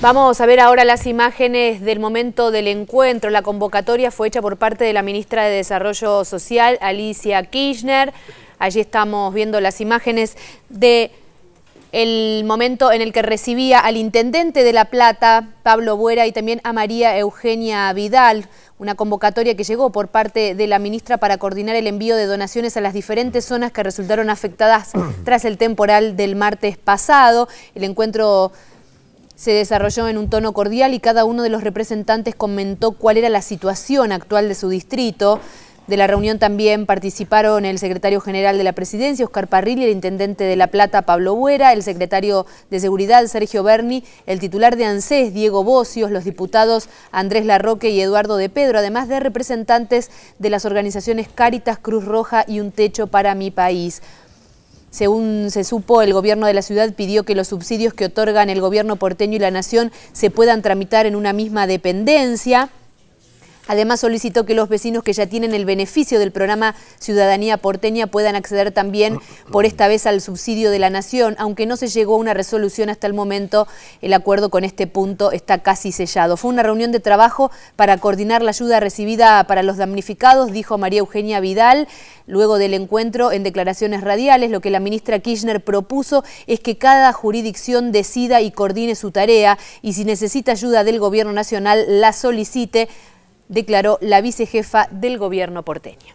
Vamos a ver ahora las imágenes del momento del encuentro. La convocatoria fue hecha por parte de la ministra de Desarrollo Social, Alicia Kirchner. Allí estamos viendo las imágenes de el momento en el que recibía al intendente de La Plata, Pablo Buera, y también a María Eugenia Vidal, una convocatoria que llegó por parte de la ministra para coordinar el envío de donaciones a las diferentes zonas que resultaron afectadas tras el temporal del martes pasado. El encuentro se desarrolló en un tono cordial y cada uno de los representantes comentó cuál era la situación actual de su distrito. De la reunión también participaron el secretario general de la presidencia, Oscar Parrilli, el intendente de La Plata, Pablo Buera, el secretario de Seguridad, Sergio Berni, el titular de ANSES, Diego Bocios, los diputados Andrés Larroque y Eduardo de Pedro, además de representantes de las organizaciones Cáritas, Cruz Roja y Un Techo para mi País. Según se supo, el gobierno de la ciudad pidió que los subsidios que otorgan el gobierno porteño y la nación se puedan tramitar en una misma dependencia. Además solicitó que los vecinos que ya tienen el beneficio del programa Ciudadanía Porteña puedan acceder también por esta vez al subsidio de la Nación, aunque no se llegó a una resolución hasta el momento, el acuerdo con este punto está casi sellado. Fue una reunión de trabajo para coordinar la ayuda recibida para los damnificados, dijo María Eugenia Vidal, luego del encuentro en declaraciones radiales, lo que la ministra Kirchner propuso es que cada jurisdicción decida y coordine su tarea y si necesita ayuda del gobierno nacional la solicite declaró la vicejefa del gobierno porteño.